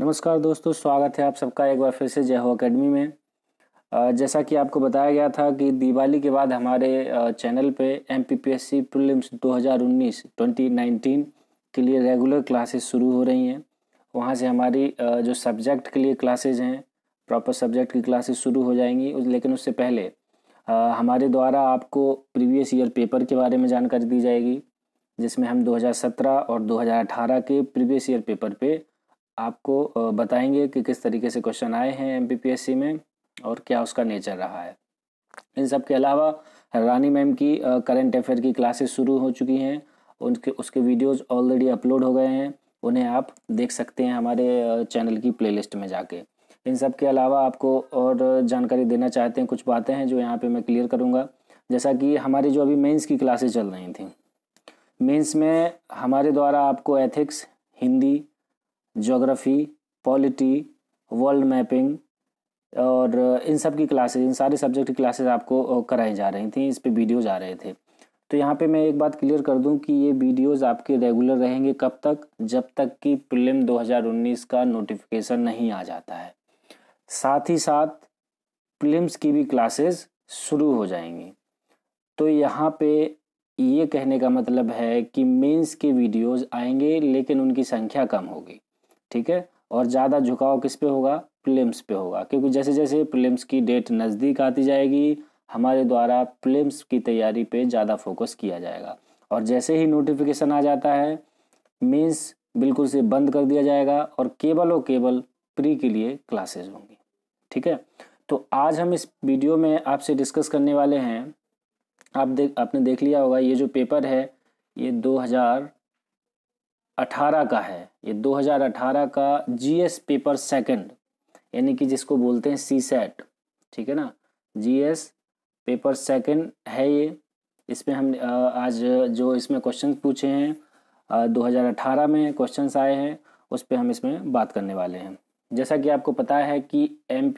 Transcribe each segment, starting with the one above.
नमस्कार दोस्तों स्वागत है आप सबका एक बार फिर से जय हो अकेडमी में जैसा कि आपको बताया गया था कि दिवाली के बाद हमारे चैनल पे M P P S C prelims दो के लिए रेगुलर क्लासेस शुरू हो रही हैं वहाँ से हमारी जो सब्जेक्ट के लिए क्लासेज हैं प्रॉपर सब्जेक्ट की क्लासेस शुरू हो जाएंगी लेकिन उससे पहले हमारे द्वारा आपको प्रीवियस ईयर पेपर के बारे में जानकारी दी जाएगी जिसमें हम 2017 और 2018 के प्रीवियस ईयर पेपर पे आपको बताएंगे कि किस तरीके से क्वेश्चन आए हैं एम में और क्या उसका नेचर रहा है इन सब के अलावा रानी मैम की करंट अफेयर की क्लासेस शुरू हो चुकी हैं उनके उसके वीडियोस ऑलरेडी अपलोड हो गए हैं उन्हें आप देख सकते हैं हमारे चैनल की प्लेलिस्ट में जाके इन सब के अलावा आपको और जानकारी देना चाहते हैं कुछ बातें हैं जो यहाँ पे मैं क्लियर करूँगा जैसा कि हमारी जो अभी मेंस की क्लासेस चल रही थी मेंस में हमारे द्वारा आपको ethics Hindi geography polity world mapping और uh, इन सब की क्लासेज इन सारे सब्जेक्ट की क्लासेज आपको uh, कराई जा रही थी इस पर वीडियोज़ आ रहे थे तो यहाँ पे मैं एक बात क्लियर कर दूँ कि ये वीडियोज़ आपके रेगुलर रहेंगे कब तक जब तक कि प्रिलिम 2019 का नोटिफिकेशन नहीं आ जाता है साथ ही साथ प्रिलिम्स की भी क्लासेस शुरू हो जाएंगी तो यहाँ पे ये कहने का मतलब है कि मेंस के वीडियोज़ आएंगे लेकिन उनकी संख्या कम होगी ठीक है और ज़्यादा झुकाव किस पे होगा प्लेम्स पे होगा क्योंकि जैसे जैसे प्लेम्स की डेट नज़दीक आती जाएगी हमारे द्वारा प्लेम्स की तैयारी पे ज़्यादा फोकस किया जाएगा और जैसे ही नोटिफिकेशन आ जाता है मीन्स बिल्कुल से बंद कर दिया जाएगा और केवल और केवल प्री के लिए क्लासेज होंगी ठीक है तो आज हम इस वीडियो में आपसे डिस्कस करने वाले हैं आप देख आपने देख लिया होगा ये जो पेपर है ये हजार 2018 का है ये 2018 का जीएस पेपर सेकंड यानी कि जिसको बोलते हैं सी सेट ठीक है ना जीएस पेपर सेकंड है ये इसमें हम आज जो इसमें क्वेश्चन पूछे हैं 2018 में क्वेश्चंस आए हैं उस पर हम इसमें बात करने वाले हैं जैसा कि आपको पता है कि एम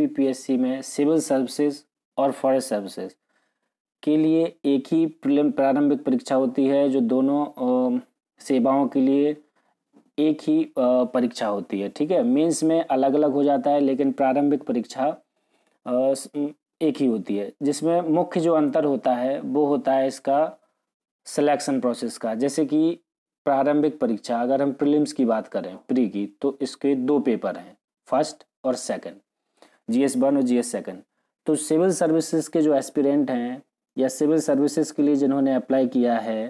में सिविल सर्विसेज और फॉरेस्ट सर्विसेज के लिए एक ही प्रारंभिक परीक्षा होती है जो दोनों सेवाओं के लिए एक ही परीक्षा होती है ठीक है मेंस में अलग अलग हो जाता है लेकिन प्रारंभिक परीक्षा एक ही होती है जिसमें मुख्य जो अंतर होता है वो होता है इसका सिलेक्शन प्रोसेस का जैसे कि प्रारंभिक परीक्षा अगर हम प्रीलिम्स की बात करें प्री की तो इसके दो पेपर हैं फर्स्ट और सेकंड जीएस वन और जीएस सेकंड तो सिविल सर्विसेज के जो एस्पिरेंट हैं या सिविल सर्विसेज के लिए जिन्होंने अप्लाई किया है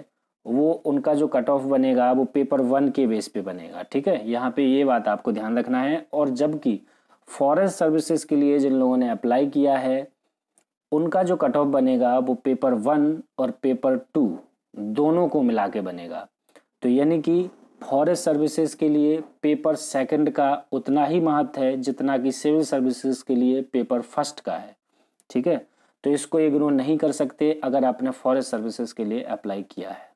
वो उनका जो कट ऑफ बनेगा वो पेपर वन के बेस पे बनेगा ठीक है यहाँ पे ये बात आपको ध्यान रखना है और जबकि फॉरेस्ट सर्विसेज के लिए जिन लोगों ने अप्लाई किया है उनका जो कट ऑफ बनेगा वो पेपर वन और पेपर टू दोनों को मिला के बनेगा तो यानी कि फॉरेस्ट सर्विसेज के लिए पेपर सेकंड का उतना ही महत्व है जितना कि सिविल सर्विसेज के लिए पेपर फर्स्ट का है ठीक है तो इसको इग्नोर नहीं कर सकते अगर आपने फॉरेस्ट सर्विसेज के लिए अप्लाई किया है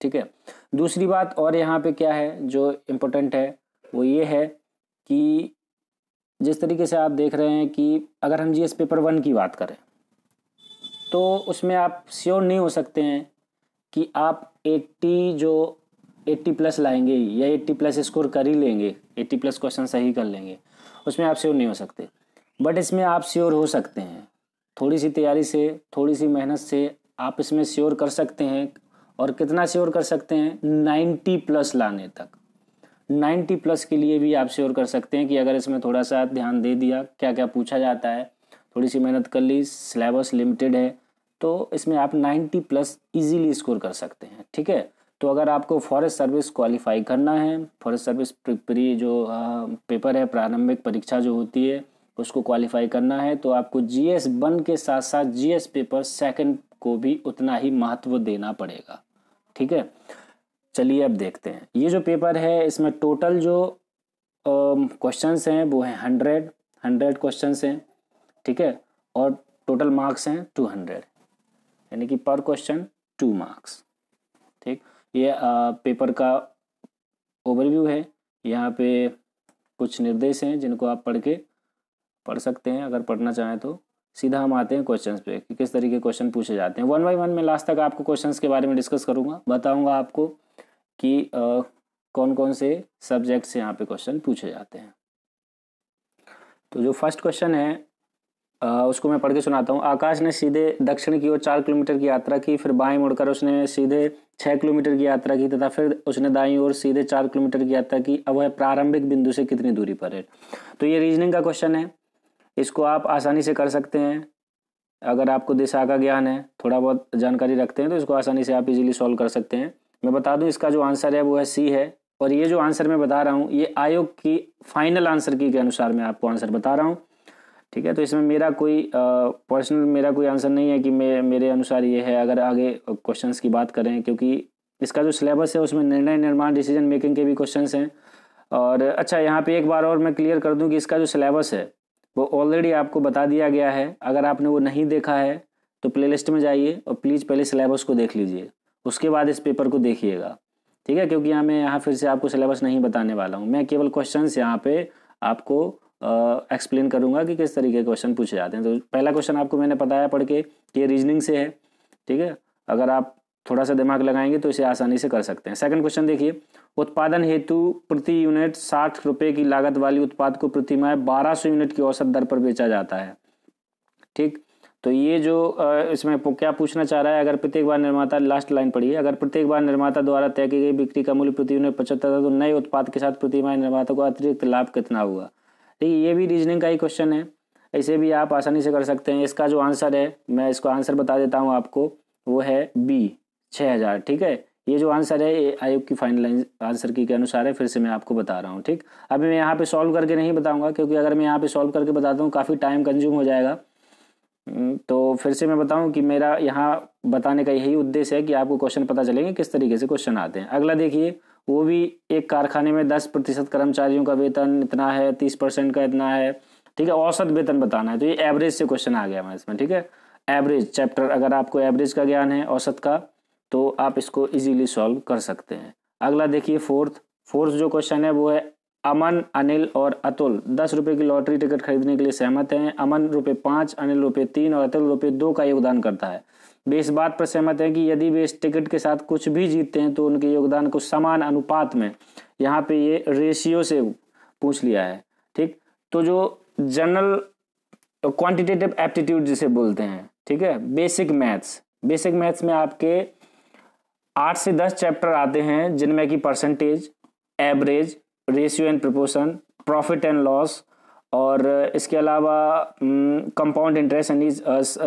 ठीक है दूसरी बात और यहाँ पे क्या है जो इम्पोर्टेंट है वो ये है कि जिस तरीके से आप देख रहे हैं कि अगर हम जीएस पेपर वन की बात करें तो उसमें आप श्योर नहीं हो सकते हैं कि आप 80 जो 80 प्लस लाएंगे या 80 प्लस स्कोर कर ही लेंगे 80 प्लस क्वेश्चन सही कर लेंगे उसमें आप श्योर नहीं हो सकते बट इसमें आप श्योर हो सकते हैं थोड़ी सी तैयारी से थोड़ी सी मेहनत से आप इसमें श्योर कर सकते हैं और कितना श्योर कर सकते हैं 90 प्लस लाने तक 90 प्लस के लिए भी आप श्योर कर सकते हैं कि अगर इसमें थोड़ा सा ध्यान दे दिया क्या क्या पूछा जाता है थोड़ी सी मेहनत कर ली सिलेबस लिमिटेड है तो इसमें आप 90 प्लस इजीली स्कोर कर सकते हैं ठीक है तो अगर आपको फॉरेस्ट सर्विस क्वालिफाई करना है फॉरेस्ट सर्विस प्री जो आ, पेपर है प्रारंभिक परीक्षा जो होती है उसको क्वालिफाई करना है तो आपको जी एस वन के साथ साथ जी एस पेपर सेकेंड को भी उतना ही महत्व देना पड़ेगा ठीक है चलिए अब देखते हैं ये जो पेपर है इसमें टोटल जो क्वेश्चंस uh, हैं वो हैं हंड्रेड हंड्रेड क्वेश्चंस हैं ठीक है और टोटल मार्क्स हैं टू हंड्रेड यानी कि पर क्वेश्चन टू मार्क्स ठीक ये आ, पेपर का ओवरव्यू है यहाँ पे कुछ निर्देश हैं जिनको आप पढ़ के पढ़ सकते हैं अगर पढ़ना चाहें तो सीधा हम आते हैं क्वेश्चंस पे कि किस तरीके क्वेश्चन पूछे जाते हैं वन बाई वन में लास्ट तक आपको क्वेश्चंस के बारे में डिस्कस करूंगा बताऊंगा आपको कि आ, कौन कौन से सब्जेक्ट से यहाँ पे क्वेश्चन पूछे जाते हैं तो जो फर्स्ट क्वेश्चन है आ, उसको मैं पढ़ के सुनाता हूँ आकाश ने सीधे दक्षिण की ओर चार किलोमीटर की यात्रा की फिर बाएँ मुड़कर उसने सीधे छः किलोमीटर की यात्रा की तथा फिर उसने दाई ओर सीधे चार किलोमीटर की यात्रा की अब वह प्रारंभिक बिंदु से कितनी दूरी पर है तो ये रीजनिंग का क्वेश्चन है इसको आप आसानी से कर सकते हैं अगर आपको दिशा का ज्ञान है थोड़ा बहुत जानकारी रखते हैं तो इसको आसानी से आप इजीली सॉल्व कर सकते हैं मैं बता दूं इसका जो आंसर है वो है सी है और ये जो आंसर मैं बता रहा हूँ ये आयोग की फाइनल आंसर की के अनुसार मैं आपको आंसर बता रहा हूँ ठीक है तो इसमें मेरा कोई पर्सनल मेरा कोई आंसर नहीं है कि मैं मेरे अनुसार ये है अगर आगे क्वेश्चन की बात करें क्योंकि इसका जो सिलेबस है उसमें निर्णय निर्माण डिसीजन मेकिंग के भी क्वेश्चन हैं और अच्छा यहाँ पे एक बार और मैं क्लियर कर दूँ कि इसका जो सिलेबस है वो ऑलरेडी आपको बता दिया गया है अगर आपने वो नहीं देखा है तो प्लेलिस्ट में जाइए और प्लीज़ पहले सिलेबस को देख लीजिए उसके बाद इस पेपर को देखिएगा ठीक है क्योंकि यहाँ मैं यहाँ फिर से आपको सिलेबस नहीं बताने वाला हूँ मैं केवल क्वेश्चन यहाँ पर आपको एक्सप्लेन करूँगा कि किस तरीके के क्वेश्चन पूछे जाते हैं तो पहला क्वेश्चन आपको मैंने बताया पढ़ के कि ये रीजनिंग से है ठीक है अगर आप थोड़ा सा दिमाग लगाएंगे तो इसे आसानी से कर सकते हैं सेकंड क्वेश्चन देखिए उत्पादन हेतु प्रति यूनिट साठ रुपये की लागत वाली उत्पाद को माह बारह सौ यूनिट की औसत दर पर बेचा जाता है ठीक तो ये जो इसमें क्या पूछना चाह रहा है अगर प्रत्येक बार निर्माता लास्ट लाइन पढ़िए अगर प्रत्येक बार निर्माता द्वारा तय की गई बिक्री का मूल्य प्रति यूनिट पचहत्तर था तो नए उत्पाद के साथ माह निर्माता को अतिरिक्त लाभ कितना हुआ ठीक ये भी रीजनिंग का ही क्वेश्चन है इसे भी आप आसानी से कर सकते हैं इसका जो आंसर है मैं इसको आंसर बता देता हूँ आपको वो है बी छः हज़ार ठीक है ये जो आंसर है ये आयोग की फाइनल आंसर की के अनुसार है फिर से मैं आपको बता रहा हूँ ठीक अभी मैं यहाँ पे सॉल्व करके नहीं बताऊँगा क्योंकि अगर मैं यहाँ पे सॉल्व करके बताता हूँ काफ़ी टाइम कंज्यूम हो जाएगा हम्म, तो फिर से मैं बताऊँ कि मेरा यहाँ बताने का यही उद्देश्य है कि आपको क्वेश्चन पता चलेंगे किस तरीके से क्वेश्चन आते हैं अगला देखिए वो भी एक कारखाने में दस प्रतिशत कर्मचारियों का वेतन इतना है तीस परसेंट का इतना है ठीक है औसत वेतन बताना है तो ये एवरेज से क्वेश्चन आ गया हमारे इसमें ठीक है एवरेज चैप्टर अगर आपको एवरेज का ज्ञान है औसत का तो आप इसको इजीली सॉल्व कर सकते हैं अगला देखिए फोर्थ फोर्थ जो क्वेश्चन है वो है अमन अनिल और अतुल दस रुपये की लॉटरी टिकट खरीदने के लिए सहमत हैं अमन रुपये पाँच अनिल रुपये तीन और अतुल रुपये दो का योगदान करता है वे इस बात पर सहमत हैं कि यदि वे इस टिकट के साथ कुछ भी जीतते हैं तो उनके योगदान को समान अनुपात में यहाँ पे ये रेशियो से पूछ लिया है ठीक तो जो जनरल क्वान्टिटेटिव एप्टीट्यूड जिसे बोलते हैं ठीक है बेसिक मैथ्स बेसिक मैथ्स में आपके आठ से दस चैप्टर आते हैं जिनमें कि percentage average ratio and proportion profit and loss और इसके अलावा कंपाउंड इंटरेस्ट यानी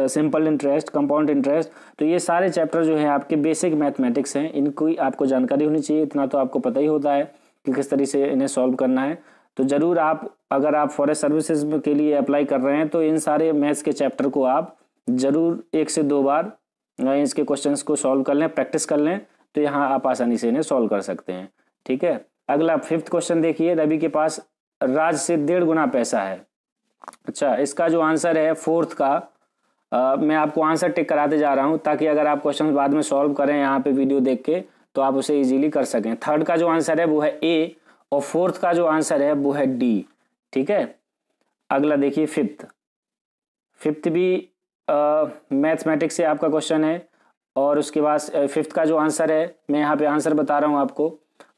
सिंपल इंटरेस्ट कंपाउंड इंटरेस्ट तो ये सारे चैप्टर जो हैं आपके बेसिक मैथमेटिक्स हैं इनकी आपको जानकारी होनी चाहिए इतना तो आपको पता ही होता है कि किस तरीके से इन्हें सॉल्व करना है तो ज़रूर आप अगर आप फॉरेस्ट सर्विसेज के लिए अप्लाई कर रहे हैं तो इन सारे मैथ्स के चैप्टर को आप ज़रूर एक से दो बार इसके क्वेश्चन को सॉल्व कर लें प्रैक्टिस कर लें तो यहाँ आप आसानी से इन्हें सॉल्व कर सकते हैं ठीक है अगला फिफ्थ क्वेश्चन देखिए रवि के पास राज से डेढ़ गुना पैसा है अच्छा इसका जो आंसर है फोर्थ का आ, मैं आपको आंसर टिक कराते जा रहा हूँ ताकि अगर आप क्वेश्चन बाद में सॉल्व करें यहाँ पे वीडियो देख के तो आप उसे इजीली कर सकें थर्ड का जो आंसर है वो है ए और फोर्थ का जो आंसर है वो है डी ठीक है अगला देखिए फिफ्थ फिफ्थ भी मैथमेटिक्स से आपका क्वेश्चन है और उसके बाद फिफ्थ का जो आंसर है मैं यहाँ पे आंसर बता रहा हूँ आपको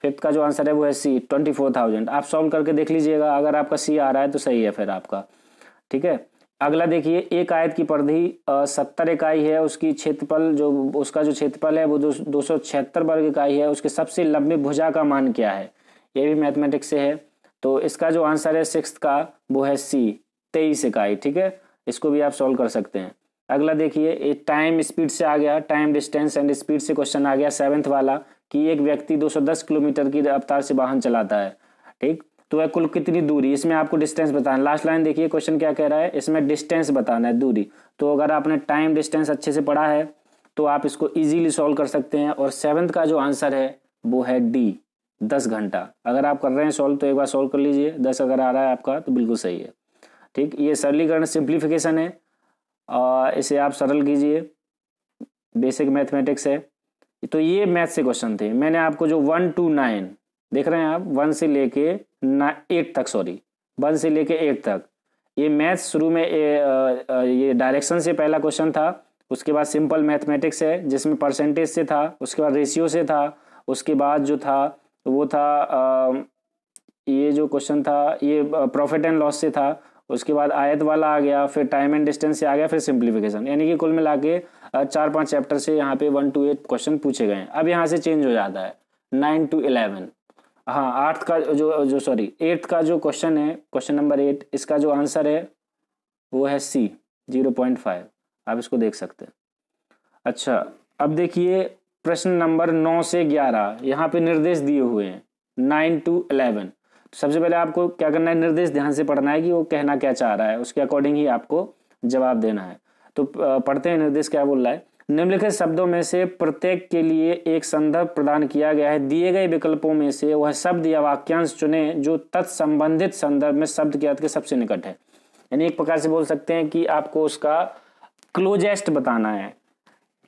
फिफ्थ का जो आंसर है वो है सी ट्वेंटी फोर थाउजेंड आप सॉल्व करके देख लीजिएगा अगर आपका सी आ रहा है तो सही है फिर आपका ठीक है अगला देखिए एक आयत की परधि सत्तर इकाई है उसकी क्षेत्रफल जो उसका जो क्षेत्रफल है वो दो सौ छिहत्तर वर्ग इकाई है उसके सबसे लंबे भुजा का मान क्या है ये भी मैथमेटिक्स से है तो इसका जो आंसर है सिक्स का वो है सी तेईस इकाई ठीक है इसको भी आप सॉल्व कर सकते हैं अगला देखिए टाइम स्पीड से आ गया टाइम डिस्टेंस एंड स्पीड से क्वेश्चन आ गया सेवन्थ वाला कि एक व्यक्ति 210 किलोमीटर की रफ्तार से वाहन चलाता है ठीक तो वह कुल कितनी दूरी इसमें आपको डिस्टेंस बताना लास्ट लाइन देखिए क्वेश्चन क्या कह रहा है इसमें डिस्टेंस बताना है दूरी तो अगर आपने टाइम डिस्टेंस अच्छे से पढ़ा है तो आप इसको ईजिली सॉल्व कर सकते हैं और सेवन्थ का जो आंसर है वो है डी दस घंटा अगर आप कर रहे हैं सॉल्व तो एक बार सॉल्व कर लीजिए दस अगर आ रहा है आपका तो बिल्कुल सही है ठीक ये सरलीकरण सिंप्लीफिकेशन है इसे आप सरल कीजिए बेसिक मैथमेटिक्स है तो ये मैथ से क्वेश्चन थे मैंने आपको जो वन टू नाइन देख रहे हैं आप वन से लेके ना एट तक सॉरी वन से लेके एट तक ये मैथ शुरू में ए, आ, ये डायरेक्शन से पहला क्वेश्चन था उसके बाद सिंपल मैथमेटिक्स है जिसमें परसेंटेज से था उसके बाद रेशियो से था उसके बाद जो था वो था आ, ये जो क्वेश्चन था ये प्रॉफिट एंड लॉस से था उसके बाद आयत वाला आ गया फिर टाइम एंड डिस्टेंस से आ गया फिर सिंप्लीफिकेशन यानी कि कुल मिला के चार पाँच चैप्टर से यहाँ पे वन टू एट क्वेश्चन पूछे गए हैं अब यहाँ से चेंज हो जाता है नाइन टू इलेवन हाँ आर्थ का जो जो सॉरी एट्थ का जो क्वेश्चन है क्वेश्चन नंबर एट इसका जो आंसर है वो है सी जीरो पॉइंट फाइव आप इसको देख सकते हैं अच्छा अब देखिए प्रश्न नंबर नौ से ग्यारह यहाँ पे निर्देश दिए हुए हैं नाइन टू इलेवन सबसे पहले आपको क्या करना है निर्देश ध्यान से पढ़ना है कि वो कहना क्या चाह रहा है उसके अकॉर्डिंग ही आपको जवाब देना है तो पढ़ते हैं निर्देश क्या बोल रहा है निम्नलिखित शब्दों में से प्रत्येक के लिए एक संदर्भ प्रदान किया गया है दिए गए विकल्पों में से वह शब्द या वाक्यांश चुने जो तत्संबंधित संदर्भ में शब्द के अर्थ के सबसे निकट है यानी एक प्रकार से बोल सकते हैं कि आपको उसका क्लोजेस्ट बताना है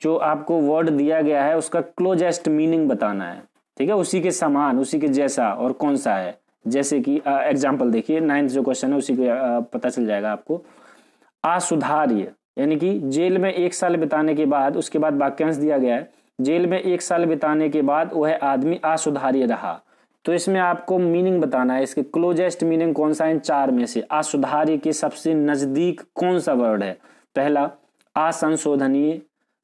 जो आपको वर्ड दिया गया है उसका क्लोजेस्ट मीनिंग बताना है ठीक है उसी के समान उसी के जैसा और कौन सा है जैसे कि एग्जाम्पल देखिए नाइन्थ जो क्वेश्चन है उसी को पता चल जाएगा आपको असुधार्य यानी कि जेल में एक साल बिताने के बाद उसके बाद वाक्यांश दिया गया है जेल में एक साल बिताने के बाद वह आदमी असुधार्य रहा तो इसमें आपको मीनिंग बताना है इसके क्लोजेस्ट मीनिंग कौन सा है चार में से असुधार्य के सबसे नज़दीक कौन सा वर्ड है पहला असंशोधनीय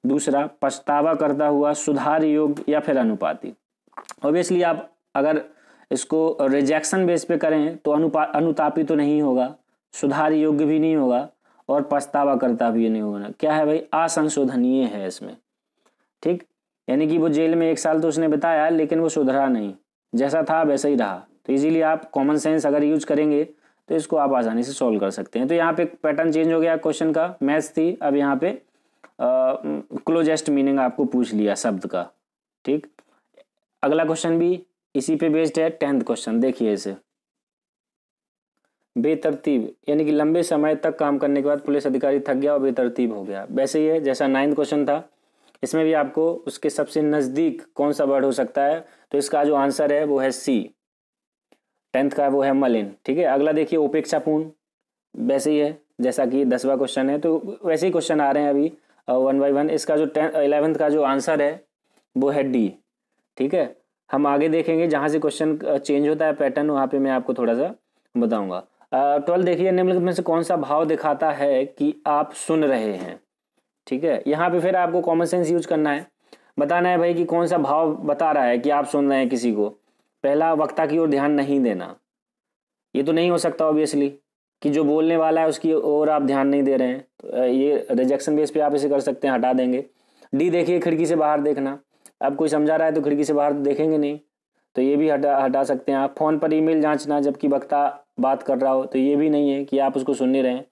दूसरा पछतावा करता हुआ सुधार योग या फिर अनुपाति ऑब्वियसली आप अगर इसको रिजेक्शन बेस पे करें तो अनुपा अनुतापी तो नहीं होगा सुधार योग्य भी नहीं होगा और पछतावा करता भी नहीं होगा क्या है भाई असंशोधनीय है इसमें ठीक यानी कि वो जेल में एक साल तो उसने बिताया लेकिन वो सुधरा नहीं जैसा था वैसा ही रहा तो इजीली आप कॉमन सेंस अगर यूज करेंगे तो इसको आप आसानी से सॉल्व कर सकते हैं तो यहाँ पे पैटर्न चेंज हो गया क्वेश्चन का मैथ्स थी अब यहाँ पे क्लोजेस्ट मीनिंग आपको पूछ लिया शब्द का ठीक अगला क्वेश्चन भी इसी पे बेस्ड है टेंथ क्वेश्चन देखिए इसे बेतरतीब यानी कि लंबे समय तक काम करने के बाद पुलिस अधिकारी थक गया और बेतरतीब हो गया वैसे ही है जैसा नाइन्थ क्वेश्चन था इसमें भी आपको उसके सबसे नज़दीक कौन सा वर्ड हो सकता है तो इसका जो आंसर है वो है सी टेंथ का वो है मलिन ठीक है अगला देखिए उपेक्षापूर्ण वैसे ही है जैसा कि दसवा क्वेश्चन है तो वैसे ही क्वेश्चन आ रहे हैं अभी वन बाई वन इसका जो टेंथ इलेवेंथ का जो आंसर है वो है डी ठीक है हम आगे देखेंगे जहाँ से क्वेश्चन चेंज होता है पैटर्न वहाँ पे मैं आपको थोड़ा सा बताऊँगा ट्वेल्व देखिए निम्नलिखित में से कौन सा भाव दिखाता है कि आप सुन रहे हैं ठीक है यहाँ पे फिर आपको कॉमन सेंस यूज करना है बताना है भाई कि कौन सा भाव बता रहा है कि आप सुन रहे हैं किसी को पहला वक्ता की ओर ध्यान नहीं देना ये तो नहीं हो सकता ऑब्वियसली कि जो बोलने वाला है उसकी ओर आप ध्यान नहीं दे रहे हैं तो ये रिजेक्शन बेस पे आप इसे कर सकते हैं हटा देंगे डी देखिए खिड़की से बाहर देखना अब कोई समझा रहा है तो खिड़की से बाहर तो देखेंगे नहीं तो ये भी हटा हटा सकते हैं आप फ़ोन पर ईमेल जांचना जबकि वक्ता बात कर रहा हो तो ये भी नहीं है कि आप उसको सुन नहीं रहे हैं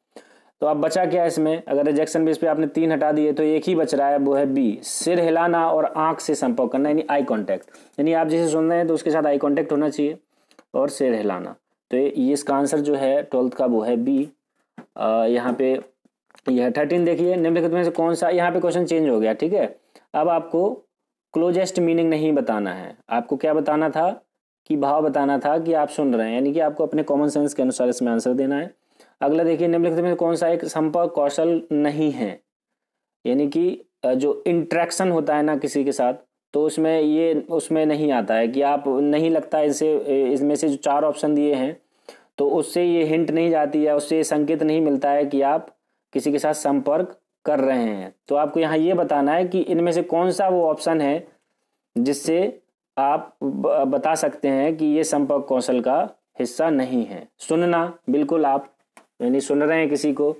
तो आप बचा क्या है इसमें अगर रिजेक्शन बेस पे आपने तीन हटा दिए तो एक ही बच रहा है वो है बी सिर हिलाना और आँख से संपर्क करना यानी आई कॉन्टैक्ट यानी आप जिसे सुन रहे हैं तो उसके साथ आई कॉन्टैक्ट होना चाहिए और सिर हिलाना तो ये इसका आंसर जो है ट्वेल्थ का वो है बी यहाँ पे यह थर्टीन देखिए निम्नलिखित में से कौन सा यहाँ पे क्वेश्चन चेंज हो गया ठीक है अब आपको क्लोजेस्ट मीनिंग नहीं बताना है आपको क्या बताना था कि भाव बताना था कि आप सुन रहे हैं यानी कि आपको अपने कॉमन सेंस के अनुसार इसमें आंसर देना है अगला देखिए निम्नलिखित में कौन सा एक संपर्क कौशल नहीं है यानी कि जो इंट्रैक्शन होता है ना किसी के साथ तो उसमें ये उसमें नहीं आता है कि आप नहीं लगता इसे इसमें से जो चार ऑप्शन दिए हैं तो उससे ये हिंट नहीं जाती है उससे ये संकेत नहीं मिलता है कि आप किसी के साथ संपर्क कर रहे हैं तो आपको यहाँ ये बताना है कि इनमें से कौन सा वो ऑप्शन है जिससे आप बता सकते हैं कि ये संपर्क कौशल का हिस्सा नहीं है सुनना बिल्कुल आप यानी सुन रहे हैं किसी को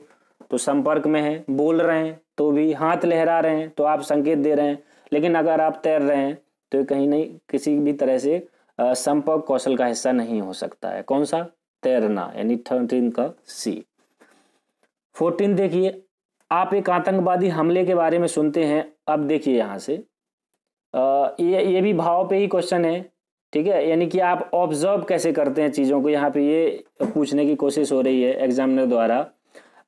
तो संपर्क में है बोल रहे हैं तो भी हाथ लहरा रहे हैं तो आप संकेत दे रहे हैं लेकिन अगर आप तैर रहे हैं तो कहीं नहीं किसी भी तरह से संपर्क कौशल का हिस्सा नहीं हो सकता है कौन सा तैरना यानी थर्टीन का सी फोर्टीन देखिए आप एक आतंकवादी हमले के बारे में सुनते हैं अब देखिए यहाँ से आ, ये ये भी भाव पे ही क्वेश्चन है ठीक है यानी कि आप ऑब्जर्व कैसे करते हैं चीज़ों को यहाँ पे ये पूछने की कोशिश हो रही है एग्जामिनर द्वारा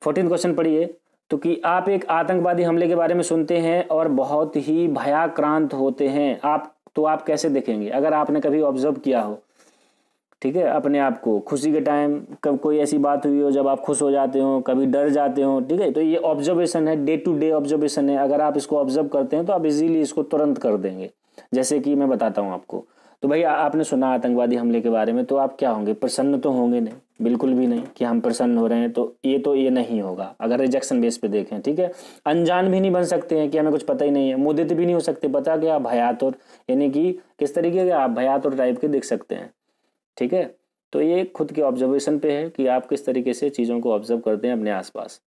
फोर्टीन क्वेश्चन पढ़िए तो कि आप एक आतंकवादी हमले के बारे में सुनते हैं और बहुत ही भयाक्रांत होते हैं आप तो आप कैसे देखेंगे अगर आपने कभी ऑब्जर्व किया हो ठीक है अपने आप को खुशी के टाइम कब कोई ऐसी बात हुई हो जब आप खुश हो जाते हो कभी डर जाते हो ठीक है तो ये ऑब्जर्वेशन है डे टू डे ऑब्जर्वेशन है अगर आप इसको ऑब्जर्व करते हैं तो आप इजीली इसको तुरंत कर देंगे जैसे कि मैं बताता हूँ आपको तो भाई आपने सुना आतंकवादी हमले के बारे में तो आप क्या होंगे प्रसन्न तो होंगे नहीं बिल्कुल भी नहीं कि हम प्रसन्न हो रहे हैं तो ये तो ये नहीं होगा अगर रिजेक्शन बेस पे देखें ठीक है अनजान भी नहीं बन सकते हैं कि हमें कुछ पता ही नहीं है मुदित भी नहीं हो सकते पता कि आप भयातुर यानी कि किस तरीके के आप भयातुर टाइप के देख सकते हैं ठीक है तो ये खुद के ऑब्जर्वेशन पे है कि आप किस तरीके से चीज़ों को ऑब्जर्व करते हैं अपने आसपास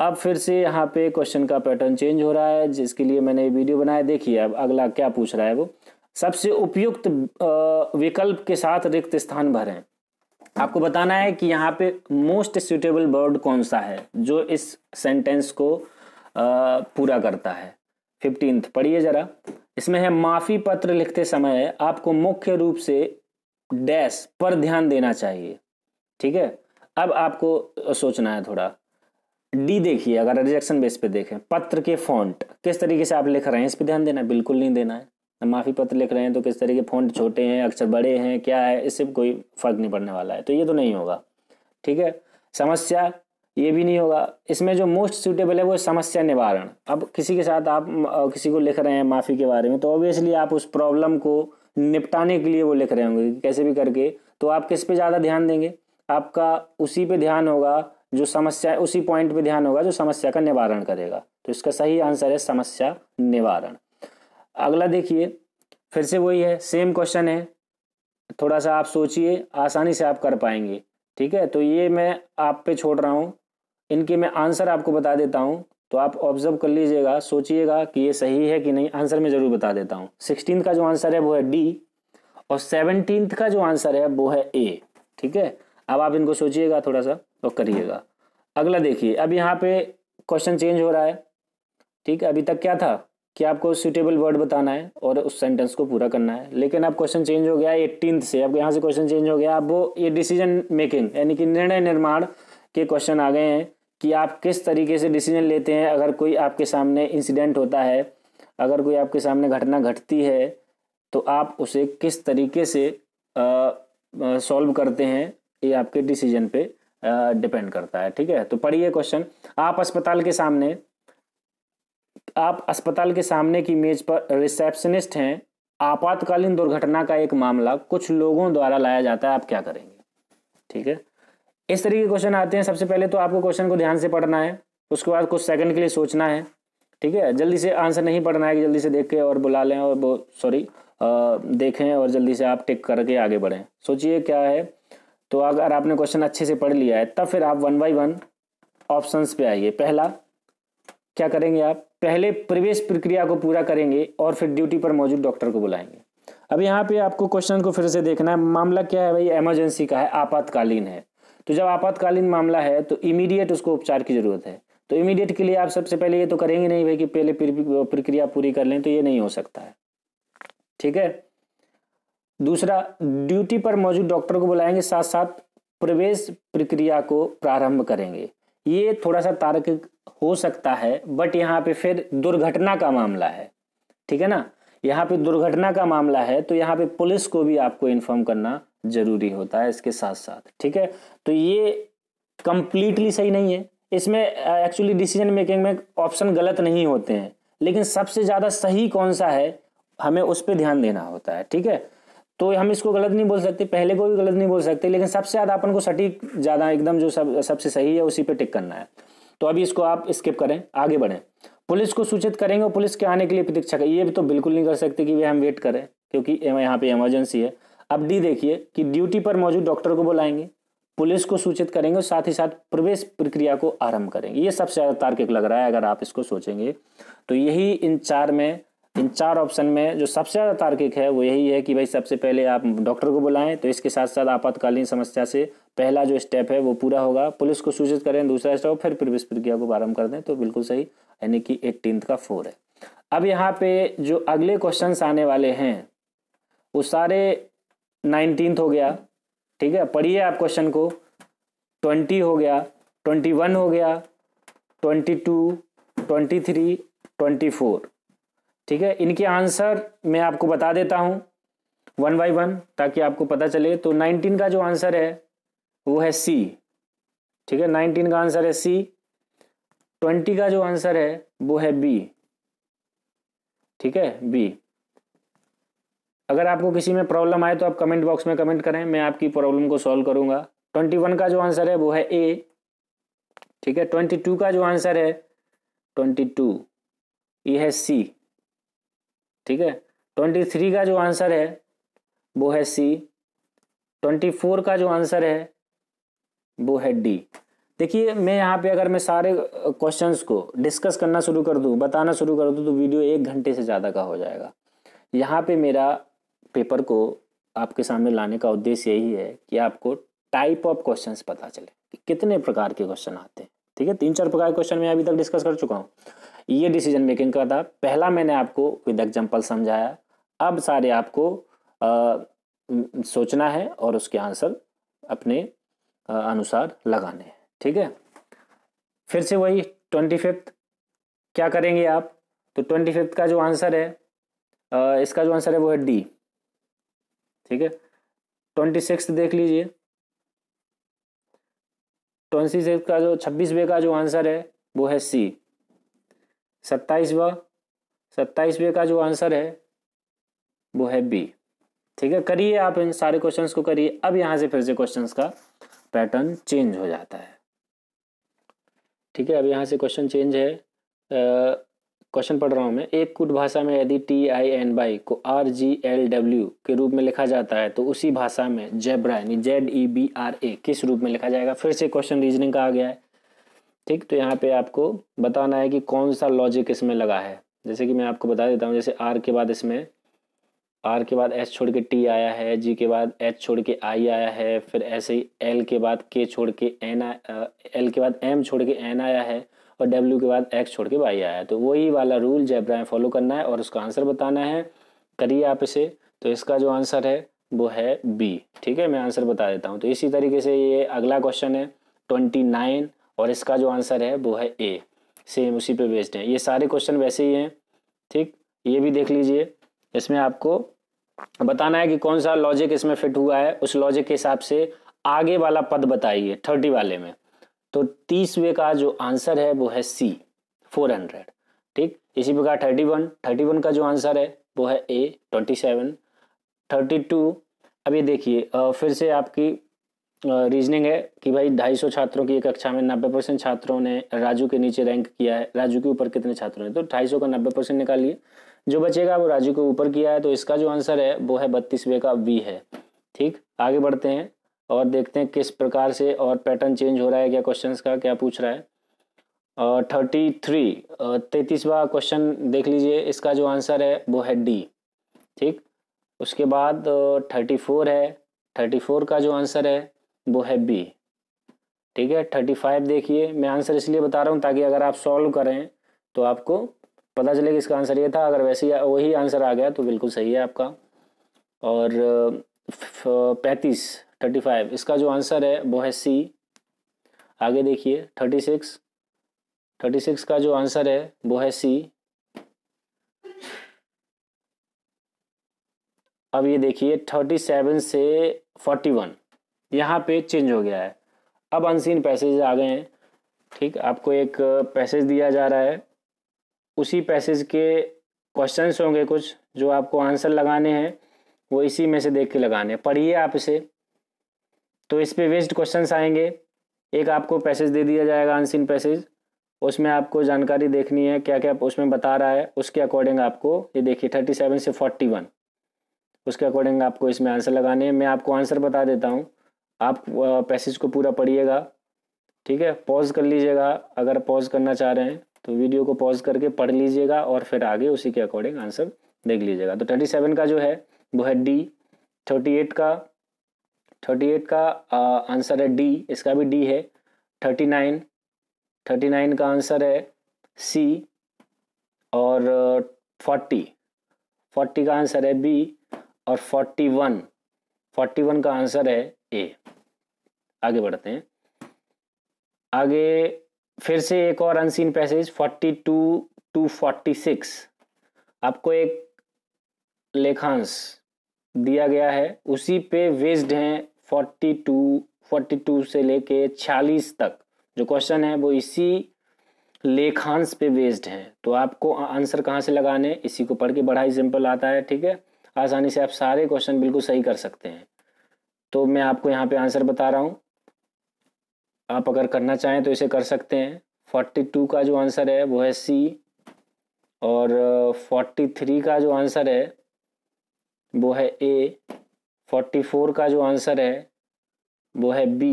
अब फिर से यहाँ पे क्वेश्चन का पैटर्न चेंज हो रहा है जिसके लिए मैंने वीडियो बनाया देखिए अब अगला क्या पूछ रहा है वो सबसे उपयुक्त विकल्प के साथ रिक्त स्थान भरें आपको बताना है कि यहाँ पे मोस्ट सुटेबल वर्ड कौन सा है जो इस सेंटेंस को पूरा करता है फिफ्टींथ पढ़िए जरा इसमें है माफ़ी पत्र लिखते समय आपको मुख्य रूप से डैश पर ध्यान देना चाहिए ठीक है अब आपको सोचना है थोड़ा डी देखिए अगर रिजेक्शन बेस पे देखें पत्र के फॉन्ट किस तरीके से आप लिख रहे हैं इस पर ध्यान देना बिल्कुल नहीं देना है माफ़ी पत्र लिख रहे हैं तो किस तरीके फॉन्ट छोटे हैं अक्षर बड़े हैं क्या है इससे कोई फर्क नहीं पड़ने वाला है तो ये तो नहीं होगा ठीक है समस्या ये भी नहीं होगा इसमें जो मोस्ट सूटेबल है वो समस्या निवारण अब किसी के साथ आप किसी को लिख रहे हैं माफ़ी के बारे में तो ऑब्वियसली आप उस प्रॉब्लम को निपटाने के लिए वो लिख रहे होंगे कैसे भी करके तो आप किस पे ज़्यादा ध्यान देंगे आपका उसी पे ध्यान होगा जो समस्या उसी पॉइंट पे ध्यान होगा जो समस्या का निवारण करेगा तो इसका सही आंसर है समस्या निवारण अगला देखिए फिर से वही है सेम क्वेश्चन है थोड़ा सा आप सोचिए आसानी से आप कर पाएंगे ठीक है तो ये मैं आप पे छोड़ रहा हूँ इनके मैं आंसर आपको बता देता हूँ तो आप ऑब्जर्व कर लीजिएगा सोचिएगा कि ये सही है कि नहीं आंसर मैं ज़रूर बता देता हूँ सिक्सटीन का जो आंसर है वो है डी और सेवनटीन का जो आंसर है वो है ए ठीक है अब आप इनको सोचिएगा थोड़ा सा और करिएगा अगला देखिए अब यहाँ पे क्वेश्चन चेंज हो रहा है ठीक है अभी तक क्या था कि आपको सुटेबल वर्ड बताना है और उस सेंटेंस को पूरा करना है लेकिन अब क्वेश्चन चेंज हो गया एट्टीन से अब यहाँ से क्वेश्चन चेंज हो गया अब वो ये डिसीजन मेकिंग यानी कि निर्णय निर्माण के क्वेश्चन आ गए हैं कि आप किस तरीके से डिसीजन लेते हैं अगर कोई आपके सामने इंसिडेंट होता है अगर कोई आपके सामने घटना घटती है तो आप उसे किस तरीके से सॉल्व करते हैं ये आपके डिसीजन पे डिपेंड करता है ठीक है तो पढ़िए क्वेश्चन आप अस्पताल के सामने आप अस्पताल के सामने की मेज पर रिसेप्शनिस्ट हैं आपातकालीन दुर्घटना का एक मामला कुछ लोगों द्वारा लाया जाता है आप क्या करेंगे ठीक है इस तरीके के क्वेश्चन आते हैं सबसे पहले तो आपको क्वेश्चन को ध्यान से पढ़ना है उसके बाद कुछ सेकंड के लिए सोचना है ठीक है जल्दी से आंसर नहीं पढ़ना है कि जल्दी से देख के और बुला लें और सॉरी देखें और जल्दी से आप टिक करके आगे बढ़ें सोचिए क्या है तो अगर आपने क्वेश्चन अच्छे से पढ़ लिया है तब फिर आप वन बाई वन ऑप्शन पे आइए पहला क्या करेंगे आप पहले प्रवेश प्रक्रिया को पूरा करेंगे और फिर ड्यूटी पर मौजूद डॉक्टर को बुलाएंगे अब यहाँ पे आपको क्वेश्चन को फिर से देखना है मामला क्या है भाई इमरजेंसी का है आपातकालीन है तो जब आपातकालीन मामला है तो इमीडिएट उसको उपचार की जरूरत है तो इमीडिएट के लिए आप सबसे पहले ये तो करेंगे नहीं भाई कि पहले प्रक्रिया पूरी कर लें तो ये नहीं हो सकता है ठीक है दूसरा ड्यूटी पर मौजूद डॉक्टर को बुलाएंगे साथ साथ प्रवेश प्रक्रिया को प्रारंभ करेंगे ये थोड़ा सा तार्किक हो सकता है बट यहाँ पे फिर दुर्घटना का मामला है ठीक है ना यहाँ पे दुर्घटना का मामला है तो यहाँ पे पुलिस को भी आपको इन्फॉर्म करना जरूरी होता है इसके साथ साथ ठीक है तो ये कंप्लीटली सही नहीं है इसमें एक्चुअली डिसीजन मेकिंग में ऑप्शन गलत नहीं होते हैं लेकिन सबसे ज़्यादा सही कौन सा है हमें उस पर ध्यान देना होता है ठीक है तो हम इसको गलत नहीं बोल सकते पहले को भी गलत नहीं बोल सकते लेकिन सबसे ज़्यादा अपन को सटीक ज़्यादा एकदम जो सब सबसे सही है उसी पर टिक करना है तो अभी इसको आप स्किप करें आगे बढ़ें पुलिस को सूचित करेंगे पुलिस के आने के लिए प्रतीक्षा करें ये तो बिल्कुल नहीं कर सकते कि वे हम वेट करें क्योंकि यहाँ पे इमरजेंसी है अब डी देखिए कि ड्यूटी पर मौजूद डॉक्टर को बुलाएंगे पुलिस को सूचित करेंगे और साथ ही साथ प्रवेश प्रक्रिया को आरंभ करेंगे ये सबसे ज़्यादा तार्किक लग रहा है अगर आप इसको सोचेंगे तो यही इन चार में इन चार ऑप्शन में जो सबसे ज़्यादा तार्किक है वो यही है कि भाई सबसे पहले आप डॉक्टर को बुलाएं तो इसके साथ साथ आपातकालीन समस्या से पहला जो स्टेप है वो पूरा होगा पुलिस को सूचित करें दूसरा स्टेप फिर प्रवेश प्रक्रिया को प्रारंभ कर दें तो बिल्कुल सही यानी कि एट्टीन का फोर है अब यहाँ पे जो अगले क्वेश्चन आने वाले हैं वो सारे नाइनटीन हो गया ठीक है पढ़िए आप क्वेश्चन को ट्वेंटी हो गया ट्वेंटी वन हो गया twenty two twenty three twenty four ठीक है इनके आंसर मैं आपको बता देता हूँ वन बाई वन ताकि आपको पता चले तो नाइनटीन का जो आंसर है वो है सी ठीक है नाइनटीन का आंसर है सी ट्वेंटी का जो आंसर है वो है बी ठीक है बी अगर आपको किसी में प्रॉब्लम आए तो आप कमेंट बॉक्स में कमेंट करें मैं आपकी प्रॉब्लम को सॉल्व करूंगा ट्वेंटी वन का जो आंसर है वो है ए ठीक है ट्वेंटी टू का जो आंसर है ट्वेंटी टू ये है सी ठीक है ट्वेंटी थ्री का जो आंसर है वो है सी ट्वेंटी फोर का जो आंसर है वो है डी देखिए मैं यहाँ पे अगर मैं सारे क्वेश्चंस को डिस्कस करना शुरू कर दूँ बताना शुरू कर दूँ तो वीडियो एक घंटे से ज़्यादा का हो जाएगा यहाँ पे मेरा पेपर को आपके सामने लाने का उद्देश्य यही है कि आपको टाइप ऑफ क्वेश्चन पता चले कि कितने प्रकार के क्वेश्चन आते हैं ठीक है तीन चार प्रकार के क्वेश्चन मैं अभी तक डिस्कस कर चुका हूँ ये डिसीजन मेकिंग का था पहला मैंने आपको विद एग्जाम्पल समझाया अब सारे आपको आ, सोचना है और उसके आंसर अपने आ, अनुसार लगाने हैं ठीक है फिर से वही ट्वेंटी फिफ्थ क्या करेंगे आप तो ट्वेंटी फिफ्थ का जो आंसर है आ, इसका जो आंसर है वो है डी ठीक है ट्वेंटी सिक्स देख लीजिए ट्वेंटी सिक्स का जो छब्बीसवें का जो आंसर है वो है सी सत्ताईसवा सत्ताईसवें का जो आंसर है वो है बी ठीक है करिए आप इन सारे क्वेश्चंस को करिए अब यहाँ से फिर से क्वेश्चंस का पैटर्न चेंज हो जाता है ठीक है अब यहाँ से क्वेश्चन चेंज है क्वेश्चन पढ़ रहा हूँ मैं एक कुट भाषा में यदि टी आई एन बाई को आर जी एल डब्ल्यू के रूप में लिखा जाता है तो उसी भाषा में जेब्रा यानी Z E B R A किस रूप में लिखा जाएगा फिर से क्वेश्चन रीजनिंग का आ गया है ठीक तो यहाँ पे आपको बताना है कि कौन सा लॉजिक इसमें लगा है जैसे कि मैं आपको बता देता हूँ जैसे आर के बाद इसमें आर के बाद एस छोड़ के टी आया है जी के बाद एच छोड़ के आई आया है फिर ऐसे ही एल के बाद के छोड़ के एन एल के बाद एम छोड़ के एन आया है और डब्ल्यू के बाद एक्स छोड़ के वाई आया तो वही वाला रूल जेब्रा में फॉलो करना है और उसका आंसर बताना है करिए आप इसे तो इसका जो आंसर है वो है बी ठीक है मैं आंसर बता देता हूँ तो इसी तरीके से ये अगला क्वेश्चन है ट्वेंटी नाइन और इसका जो आंसर है वो है ए सेम उसी पे बेस्ड है ये सारे क्वेश्चन वैसे ही हैं ठीक ये भी देख लीजिए इसमें आपको बताना है कि कौन सा लॉजिक इसमें फिट हुआ है उस लॉजिक के हिसाब से आगे वाला पद बताइए थर्टी वाले में तो तीसवे का जो आंसर है वो है सी फोर हंड्रेड ठीक इसी प्रकार थर्टी वन थर्टी वन का जो आंसर है वो है A twenty seven thirty two अब ये देखिए फिर से आपकी रीजनिंग है कि भाई ढाई सौ छात्रों की कक्षा में नब्बे परसेंट छात्रों ने राजू के नीचे रैंक किया है राजू के ऊपर कितने छात्रों ने तो ढाई सौ का नब्बे परसेंट निकाल लिए जो बचेगा वो राजू के ऊपर किया है तो इसका जो आंसर है वो है बत्तीसवे का वी है ठीक आगे बढ़ते हैं और देखते हैं किस प्रकार से और पैटर्न चेंज हो रहा है क्या क्वेश्चन का क्या पूछ रहा है थर्टी थ्री तैतीसवा क्वेश्चन देख लीजिए इसका जो आंसर है वो है डी ठीक उसके बाद थर्टी uh, फोर है थर्टी फोर का जो आंसर है वो है बी ठीक है थर्टी फाइव देखिए मैं आंसर इसलिए बता रहा हूँ ताकि अगर आप सॉल्व करें तो आपको पता चले कि इसका आंसर ये था अगर वैसे ही वही आंसर आ गया तो बिल्कुल सही है आपका और पैंतीस थर्टी फाइव इसका जो आंसर है वो है सी आगे देखिए थर्टी सिक्स थर्टी सिक्स का जो आंसर है वो है सी अब ये देखिए थर्टी सेवन से फोर्टी वन यहाँ पे चेंज हो गया है अब अनसीन पैसेज आ गए हैं ठीक आपको एक पैसेज दिया जा रहा है उसी पैसेज के क्वेश्चंस होंगे कुछ जो आपको आंसर लगाने हैं वो इसी में से देख के लगाने हैं पढ़िए आप इसे तो इस पर वेस्ट क्वेश्चन आएंगे एक आपको पैसेज दे दिया जाएगा अनसिन पैसेज उसमें आपको जानकारी देखनी है क्या क्या उसमें बता रहा है उसके अकॉर्डिंग आपको ये देखिए थर्टी सेवन से फोर्टी वन उसके अकॉर्डिंग आपको इसमें आंसर लगाने हैं मैं आपको आंसर बता देता हूँ आप पैसेज को पूरा पढ़िएगा ठीक है पॉज कर लीजिएगा अगर पॉज करना चाह रहे हैं तो वीडियो को पॉज करके पढ़ लीजिएगा और फिर आगे उसी के अकॉर्डिंग आंसर देख लीजिएगा तो थर्टी सेवन का जो है वो है डी थर्टी एट का थर्टी एट का आंसर है डी इसका भी डी है थर्टी नाइन थर्टी नाइन का आंसर है सी और फोर्टी फोर्टी का आंसर है बी और फोर्टी वन फोर्टी वन का आंसर है ए आगे बढ़ते हैं आगे फिर से एक और unseen passage forty two to forty six आपको एक लेखांश दिया गया है उसी पे वेस्ड हैं फोर्टी टू फोर्टी टू से लेके छियालीस तक जो क्वेश्चन है वो इसी लेखांश पे बेस्ड है तो आपको आंसर कहाँ से लगाने इसी को पढ़ के बड़ा ही सिंपल आता है ठीक है आसानी से आप सारे क्वेश्चन बिल्कुल सही कर सकते हैं तो मैं आपको यहाँ पे आंसर बता रहा हूँ आप अगर करना चाहें तो इसे कर सकते हैं फोर्टी टू का जो आंसर है वो है सी और फोर्टी थ्री का जो आंसर है वो है ए फोर्टी फोर का जो आंसर है वो है बी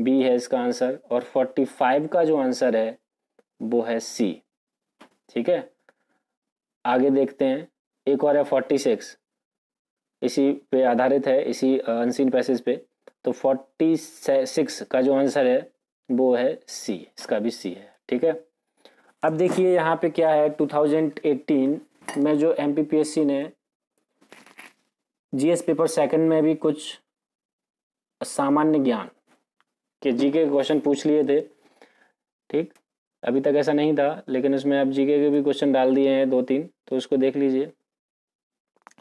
बी है इसका आंसर और फोर्टी फाइव का जो आंसर है वो है सी ठीक है आगे देखते हैं एक और है फोर्टी सिक्स इसी पे आधारित है इसी अनसीन पैसेज पे तो फोर्टी सिक्स का जो आंसर है वो है सी इसका भी सी है ठीक है अब देखिए यहाँ पे क्या है टू थाउजेंड एटीन में जो एम ने जीएस पेपर सेकंड में भी कुछ सामान्य ज्ञान के जीके के क्वेश्चन पूछ लिए थे ठीक अभी तक ऐसा नहीं था लेकिन उसमें अब जीके के भी क्वेश्चन डाल दिए हैं दो तीन तो उसको देख लीजिए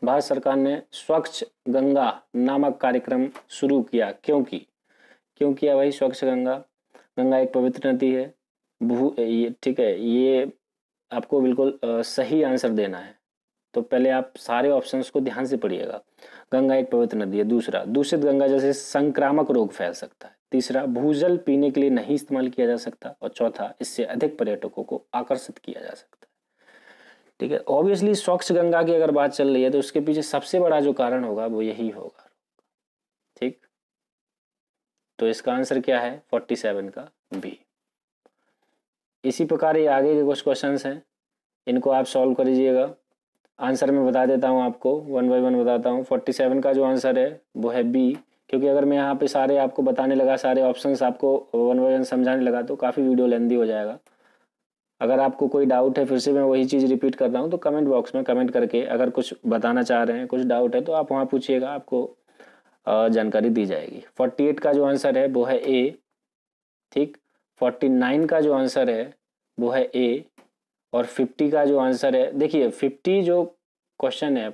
भारत सरकार ने स्वच्छ गंगा नामक कार्यक्रम शुरू किया क्योंकि क्यों किया भाई स्वच्छ गंगा गंगा एक पवित्र नदी है भू ये ठीक है ये आपको बिल्कुल सही आंसर देना है तो पहले आप सारे ऑप्शंस को ध्यान से पढ़िएगा गंगा एक पवित्र नदी है दूसरा दूषित गंगा जैसे संक्रामक रोग फैल सकता है तीसरा भूजल पीने के लिए नहीं इस्तेमाल किया जा सकता और चौथा इससे अधिक पर्यटकों को आकर्षित किया जा सकता है ठीक है ऑब्वियसली स्वच्छ गंगा की अगर बात चल रही है तो उसके पीछे सबसे बड़ा जो कारण होगा वो यही होगा ठीक तो इसका आंसर क्या है फोर्टी सेवन का बी इसी प्रकार ये आगे के कुछ क्वेश्चन हैं इनको आप सॉल्व कर लीजिएगा आंसर मैं बता देता हूँ आपको वन बाई वन बताता हूँ फोर्टी सेवन का जो आंसर है वो है बी क्योंकि अगर मैं यहाँ पे सारे आपको बताने लगा सारे ऑप्शंस आपको वन बाई वन समझाने लगा तो काफ़ी वीडियो लेंदी हो जाएगा अगर आपको कोई डाउट है फिर से मैं वही चीज़ रिपीट कर रहा हूँ तो कमेंट बॉक्स में कमेंट करके अगर कुछ बताना चाह रहे हैं कुछ डाउट है तो आप वहाँ पूछिएगा आपको जानकारी दी जाएगी फोर्टी एट का जो आंसर है वो है ए ठीक फोर्टी नाइन का जो आंसर है वो है ए और 50 का जो आंसर है देखिए 50 जो क्वेश्चन है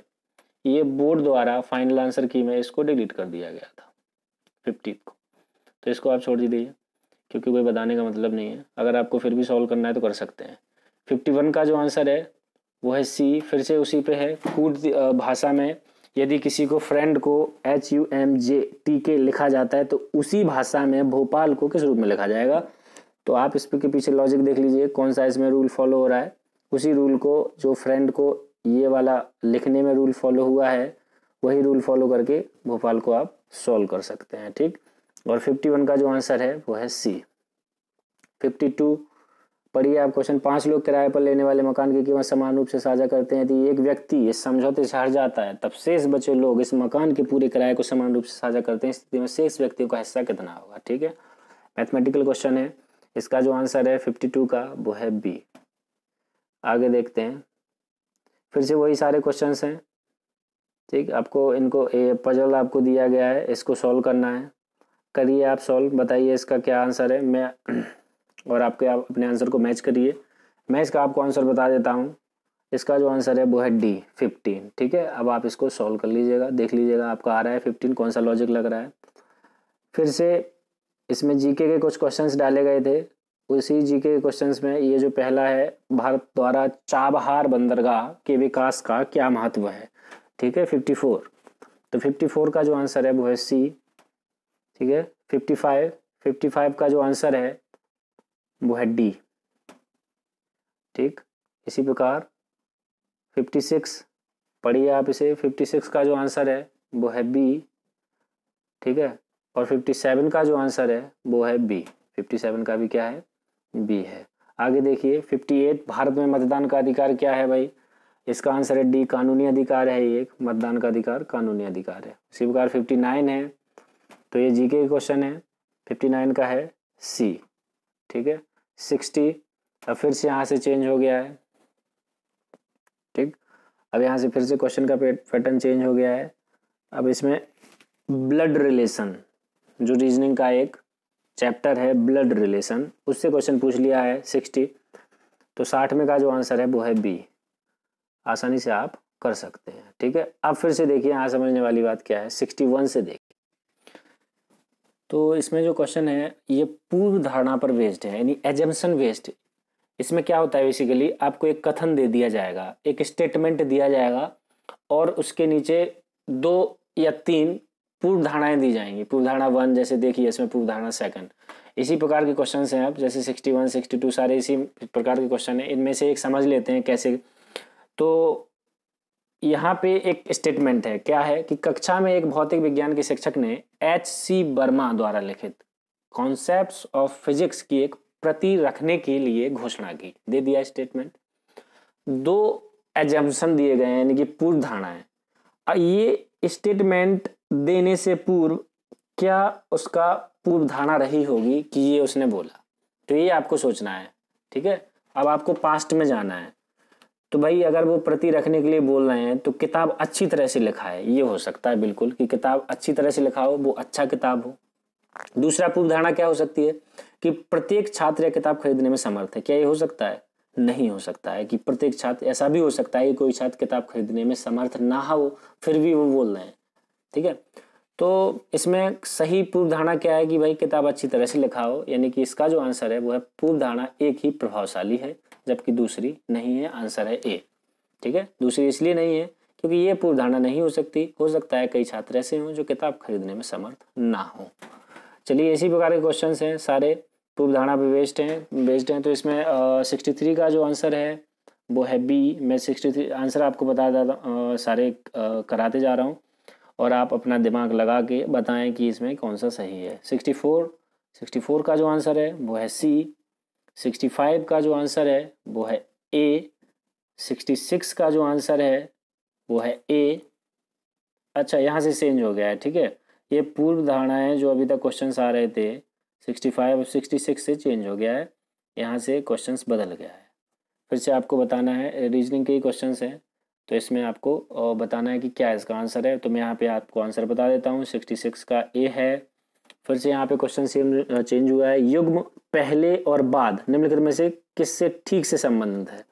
ये बोर्ड द्वारा फाइनल आंसर की में इसको डिलीट कर दिया गया था फिफ्टी को तो इसको आप छोड़ दीजिए क्योंकि कोई बताने का मतलब नहीं है अगर आपको फिर भी सॉल्व करना है तो कर सकते हैं फिफ्टी वन का जो आंसर है वो है सी फिर से उसी पे है कूट भाषा में यदि किसी को फ्रेंड को H U M J T के लिखा जाता है तो उसी भाषा में भोपाल को किस रूप में लिखा जाएगा तो आप इस के पीछे लॉजिक देख लीजिए कौन सा इसमें रूल फॉलो हो रहा है उसी रूल को जो फ्रेंड को ये वाला लिखने में रूल फॉलो हुआ है वही रूल फॉलो करके भोपाल को आप सॉल्व कर सकते हैं ठीक और 51 का जो आंसर है वो है सी 52 पढ़िए आप क्वेश्चन पांच लोग किराए पर लेने वाले मकान की कीमत समान रूप से साझा करते हैं तो यदि एक व्यक्ति इस समझौते से हार जाता है तब शेष बचे लोग इस मकान के पूरे किराए को समान रूप से साझा करते हैं स्थिति में शेष व्यक्तियों का हिस्सा कितना होगा ठीक है मैथमेटिकल क्वेश्चन है इसका जो आंसर है फिफ्टी टू का वो है बी आगे देखते हैं फिर से वही सारे क्वेश्चन हैं ठीक आपको इनको ए पजल आपको दिया गया है इसको सॉल्व करना है करिए आप सॉल्व बताइए इसका क्या आंसर है मैं और आपके आप अपने आंसर को मैच करिए मैं इसका आपको आंसर बता देता हूँ इसका जो आंसर है वो है डी फिफ्टीन ठीक है अब आप इसको सॉल्व कर लीजिएगा देख लीजिएगा आपका आ रहा है फिफ्टीन कौन सा लॉजिक लग रहा है फिर से इसमें जीके के कुछ क्वेश्चंस डाले गए थे उसी जीके के क्वेश्चंस में ये जो पहला है भारत द्वारा चाबहार बंदरगाह के विकास का क्या महत्व है ठीक है फिफ्टी फोर तो फिफ्टी फोर का जो आंसर है वो है सी ठीक है फिफ्टी फाइव फिफ्टी फाइव का जो आंसर है वो है डी ठीक इसी प्रकार फिफ्टी सिक्स पढ़िए आप इसे फिफ्टी सिक्स का जो आंसर है वो है बी ठीक है और 57 का जो आंसर है वो है बी 57 का भी क्या है बी है आगे देखिए 58 भारत में मतदान का अधिकार क्या है भाई इसका आंसर है डी कानूनी अधिकार है एक मतदान का अधिकार कानूनी अधिकार है इसी प्रकार फिफ्टी है तो ये जीके क्वेश्चन है फिफ्टी का है सी ठीक है सिक्सटी अब फिर से यहाँ से चेंज हो गया है ठीक अब यहाँ से फिर से क्वेश्चन का पैटर्न चेंज हो गया है अब इसमें ब्लड रिलेशन जो रीजनिंग का एक चैप्टर है ब्लड रिलेशन उससे क्वेश्चन पूछ लिया है सिक्सटी तो साठ में का जो आंसर है वो है बी आसानी से आप कर सकते हैं ठीक है अब फिर से देखिए यहाँ समझने वाली बात क्या है सिक्सटी वन से देखिए तो इसमें जो क्वेश्चन है ये पूर्व धारणा पर बेस्ड है यानी एजम्सन बेस्ड इसमें क्या होता है बेसिकली आपको एक कथन दे दिया जाएगा एक स्टेटमेंट दिया जाएगा और उसके नीचे दो या तीन पूर्व धारणाएं दी जाएंगी पूर्व धारणा वन जैसे देखिए इसमें पूर्व धारणा सेकंड इसी प्रकार के क्वेश्चन हैं आप जैसे सिक्सटी वन सिक्सटी टू सारे इसी प्रकार के क्वेश्चन हैं इनमें से एक समझ लेते हैं कैसे तो यहाँ पे एक स्टेटमेंट है क्या है कि कक्षा में एक भौतिक विज्ञान के शिक्षक ने एच सी वर्मा द्वारा लिखित कॉन्सेप्ट ऑफ फिजिक्स की एक प्रति रखने के लिए घोषणा की दे दिया स्टेटमेंट दो एजम्पन दिए गए हैं यानी कि पूर्व धारणाएं ये स्टेटमेंट देने से पूर्व क्या उसका पूर्व धारणा रही होगी कि ये उसने बोला तो ये आपको सोचना है ठीक है अब आपको पास्ट में जाना है तो भाई अगर वो प्रति रखने के लिए बोल रहे हैं तो किताब अच्छी तरह से लिखा है ये हो सकता है बिल्कुल कि किताब अच्छी तरह से लिखा हो वो अच्छा किताब हो दूसरा पूर्व धारणा क्या हो सकती है कि प्रत्येक छात्र यह किताब खरीदने में समर्थ है क्या ये हो सकता है नहीं हो सकता है कि प्रत्येक छात्र ऐसा भी हो सकता है कि कोई छात्र किताब खरीदने में समर्थ ना हो फिर भी वो बोल रहे हैं ठीक है तो इसमें सही पूर्व धारणा क्या है कि भाई किताब अच्छी तरह से लिखा हो यानी कि इसका जो आंसर है वो है पूर्व धारणा एक ही प्रभावशाली है जबकि दूसरी नहीं है आंसर है ए ठीक है दूसरी इसलिए नहीं है क्योंकि ये पूर्व धारणा नहीं हो सकती हो सकता है कई छात्र ऐसे हों जो किताब खरीदने में समर्थ ना हो चलिए इसी प्रकार के क्वेश्चन हैं सारे पूर्व धारणा पर बेस्ड हैं बेस्ड हैं तो इसमें सिक्सटी थ्री का जो आंसर है वो है बी मैं सिक्सटी थ्री आंसर आपको बता देता सारे कराते जा रहा हूँ और आप अपना दिमाग लगा के बताएं कि इसमें कौन सा सही है सिक्सटी फोर सिक्सटी फोर का जो आंसर है वो है सी सिक्सटी फाइव का जो आंसर है वो है ए सिक्सटी सिक्स का जो आंसर है वो है ए अच्छा यहाँ से चेंज हो गया है ठीक है ये पूर्व धारणाएँ जो अभी तक क्वेश्चन आ रहे थे सिक्सटी फाइव और सिक्सटी सिक्स से चेंज हो गया है यहाँ से क्वेश्चंस बदल गया है फिर से आपको बताना है रीजनिंग के ही क्वेश्चंस हैं तो इसमें आपको बताना है कि क्या इसका आंसर है तो मैं यहाँ पे आपको आंसर बता देता हूँ सिक्सटी सिक्स का ए है फिर से यहाँ पे क्वेश्चन सेम चेंज हुआ है युग्म पहले और बाद निम्नलिखित में से किससे ठीक से संबंधित है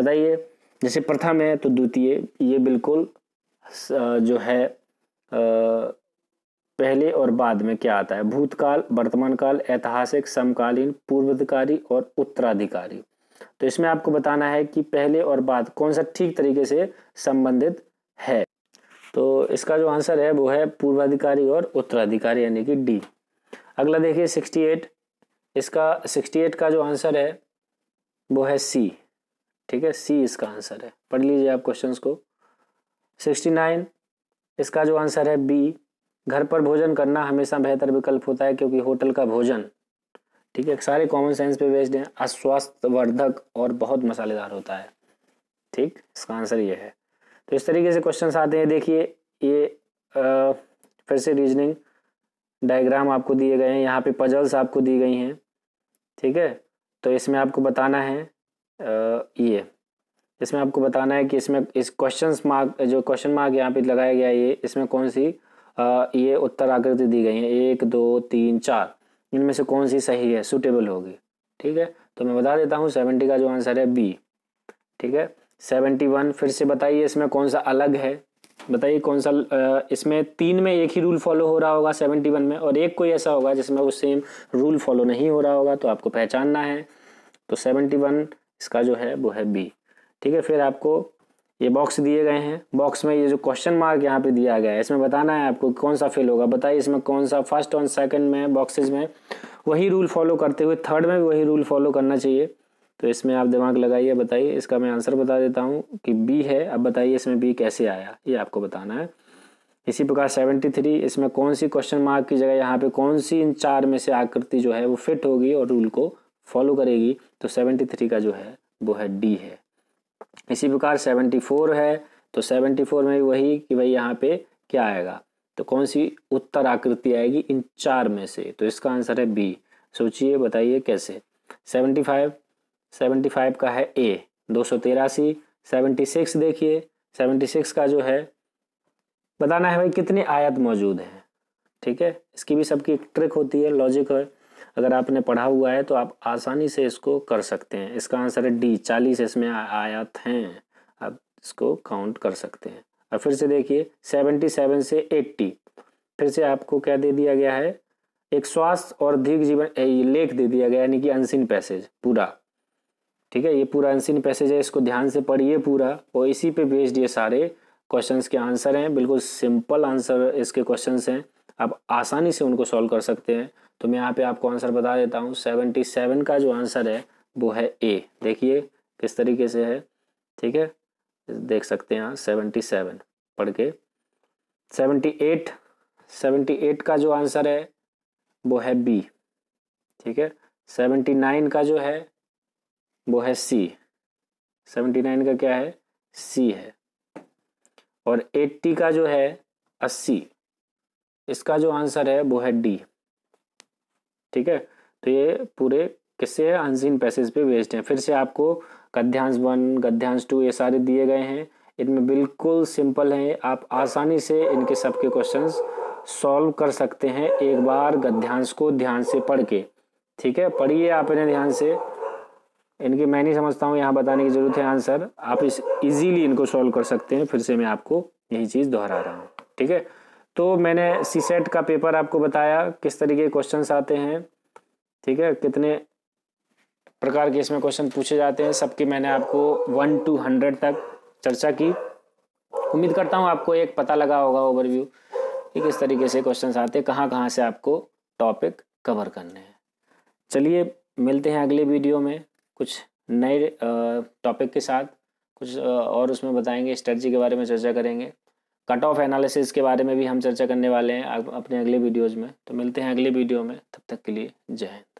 बताइए जैसे प्रथम है तो द्वितीय ये बिल्कुल जो है पहले और बाद में क्या आता है भूतकाल वर्तमान काल ऐतिहासिक समकालीन पूर्वाधिकारी और उत्तराधिकारी तो इसमें आपको बताना है कि पहले और बाद कौन सा ठीक तरीके से संबंधित है तो इसका जो आंसर है वो है पूर्वाधिकारी और उत्तराधिकारी यानी कि डी अगला देखिए 68 इसका 68 का जो आंसर है वो है सी ठीक है सी इसका आंसर है पढ़ लीजिए आप क्वेश्चंस को 69 इसका जो आंसर है बी घर पर भोजन करना हमेशा बेहतर विकल्प होता है क्योंकि होटल का भोजन ठीक है सारे कॉमन सेंस पे बेस्ड हैं अस्वास्थ्यवर्धक और बहुत मसालेदार होता है ठीक इसका आंसर ये है तो इस तरीके से क्वेश्चन आते हैं देखिए ये आ, फिर से रीजनिंग डायग्राम आपको दिए गए हैं यहाँ पे पजल्स आपको दी गई हैं ठीक है तो इसमें आपको बताना है आ, ये इसमें आपको बताना है कि इसमें इस क्वेश्चन मार्क जो क्वेश्चन मार्क यहाँ पे लगाया गया है ये इसमें कौन सी आ, ये उत्तर आकृति दी गई है एक दो तीन चार इनमें से कौन सी सही है सुटेबल होगी ठीक है तो मैं बता देता हूँ सेवेंटी का जो आंसर है बी ठीक है सेवेंटी वन फिर से बताइए इसमें कौन सा अलग है बताइए कौन सा इसमें तीन में एक ही रूल फॉलो हो रहा होगा सेवेंटी वन में और एक कोई ऐसा होगा जिसमें वो सेम रूल फॉलो नहीं हो रहा होगा तो आपको पहचानना है तो सेवेंटी वन इसका जो है वो है बी ठीक है फिर आपको ये बॉक्स दिए गए हैं बॉक्स में ये जो क्वेश्चन मार्क यहाँ पे दिया गया है इसमें बताना है आपको कौन सा फेल होगा बताइए इसमें कौन सा फर्स्ट और सेकंड में बॉक्सेज में वही रूल फॉलो करते हुए थर्ड में भी वही रूल फॉलो करना चाहिए तो इसमें आप दिमाग लगाइए बताइए इसका मैं आंसर बता देता हूँ कि बी है अब बताइए इसमें बी कैसे आया ये आपको बताना है इसी प्रकार सेवेंटी थ्री इसमें कौन सी क्वेश्चन मार्क की जगह यहाँ पर कौन सी इन चार में से आकृति जो है वो फिट होगी और रूल को फॉलो करेगी तो सेवेंटी थ्री का जो है वो है डी है इसी प्रकार 74 है तो 74 में वही कि भाई यहाँ पे क्या आएगा तो कौन सी उत्तर आकृति आएगी इन चार में से तो इसका आंसर है बी सोचिए बताइए कैसे 75 75 का है ए दो सौ तेरासी सेवेंटी सिक्स देखिए सेवेंटी सिक्स का जो है बताना है भाई कितनी आयत मौजूद हैं ठीक है इसकी भी सबकी एक ट्रिक होती है लॉजिक है अगर आपने पढ़ा हुआ है तो आप आसानी से इसको कर सकते हैं इसका आंसर है डी चालीस इसमें आयात हैं आप इसको काउंट कर सकते हैं और फिर से देखिए सेवेंटी सेवन से एट्टी फिर से आपको क्या दे दिया गया है एक स्वास्थ्य और दीर्घ जीवन लेख दे दिया गया यानी कि अनसिन पैसेज पूरा ठीक है ये पूरा अनसिन पैसेज है इसको ध्यान से पढ़िए पूरा और इसी पे बेस्ड ये सारे क्वेश्चंस के आंसर हैं बिल्कुल सिंपल आंसर इसके क्वेश्चंस हैं आप आसानी से उनको सॉल्व कर सकते हैं तो मैं यहाँ पे आपको आंसर बता देता हूँ सेवेंटी सेवन का जो आंसर है वो है ए देखिए किस तरीके से है ठीक है देख सकते हैं यहाँ सेवेंटी सेवन पढ़ के सेवेंटी एट सेवेंटी एट का जो आंसर है वो है बी ठीक है सेवेंटी नाइन का जो है वो है सी सेवेंटी नाइन का क्या है सी है और एट्टी का जो है अस्सी इसका जो आंसर है वो है डी ठीक है तो ये पूरे किससे है अनसीन पैसेज पे बेस्ड हैं फिर से आपको गद्यांश वन गद्यांश टू ये सारे दिए गए हैं इनमें बिल्कुल सिंपल हैं आप आसानी से इनके सबके क्वेश्चन सॉल्व कर सकते हैं एक बार गद्यांश को ध्यान से पढ़ के ठीक है पढ़िए आप इन्हें ध्यान से इनकी मैं नहीं समझता हूँ यहाँ बताने की ज़रूरत है आंसर आप इस इजीली इनको सॉल्व कर सकते हैं फिर से मैं आपको यही चीज़ दोहरा रहा हूँ ठीक है तो मैंने सी सेट का पेपर आपको बताया किस तरीके के क्वेश्चन आते हैं ठीक है कितने प्रकार के इसमें क्वेश्चन पूछे जाते हैं सबकी मैंने आपको वन टू हंड्रेड तक चर्चा की उम्मीद करता हूँ आपको एक पता लगा होगा ओवरव्यू कि किस तरीके से क्वेश्चन आते हैं कहाँ कहाँ से आपको टॉपिक कवर करने हैं चलिए मिलते हैं अगले वीडियो में कुछ नए टॉपिक के साथ कुछ और उसमें बताएंगे स्ट्रेटजी के बारे में चर्चा करेंगे कट ऑफ एनालिसिस के बारे में भी हम चर्चा करने वाले हैं अपने अगले वीडियोज़ में तो मिलते हैं अगले वीडियो में तब तक के लिए जय हिंद